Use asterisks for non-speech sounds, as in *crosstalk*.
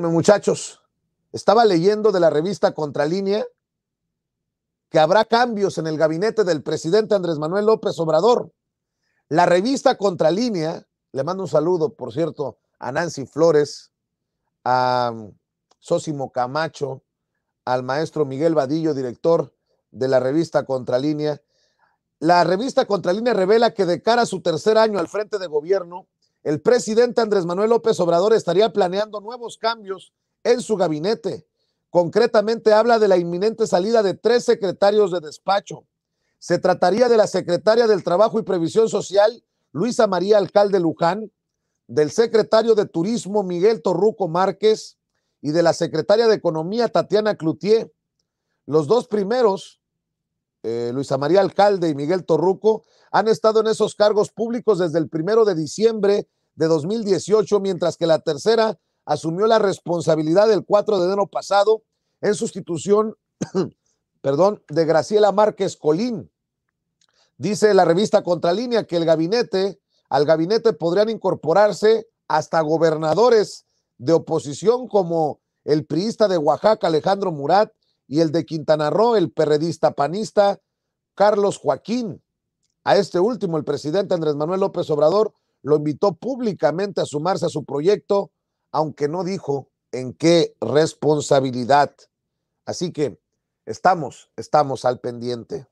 muchachos. Estaba leyendo de la revista Contralínea que habrá cambios en el gabinete del presidente Andrés Manuel López Obrador. La revista Contralínea, le mando un saludo, por cierto, a Nancy Flores, a um, Sósimo Camacho, al maestro Miguel Vadillo, director de la revista Contralínea. La revista Contralínea revela que de cara a su tercer año al frente de gobierno, el presidente Andrés Manuel López Obrador estaría planeando nuevos cambios en su gabinete. Concretamente habla de la inminente salida de tres secretarios de despacho. Se trataría de la secretaria del Trabajo y Previsión Social, Luisa María Alcalde Luján, del secretario de Turismo, Miguel Torruco Márquez, y de la secretaria de Economía, Tatiana Cloutier. Los dos primeros eh, Luisa María Alcalde y Miguel Torruco, han estado en esos cargos públicos desde el primero de diciembre de 2018, mientras que la tercera asumió la responsabilidad el 4 de enero pasado en sustitución, *clears throat* perdón, de Graciela Márquez Colín. Dice la revista Contralínea que el gabinete, al gabinete podrían incorporarse hasta gobernadores de oposición como el priista de Oaxaca, Alejandro Murat, y el de Quintana Roo, el perredista panista Carlos Joaquín. A este último, el presidente Andrés Manuel López Obrador lo invitó públicamente a sumarse a su proyecto, aunque no dijo en qué responsabilidad. Así que estamos, estamos al pendiente.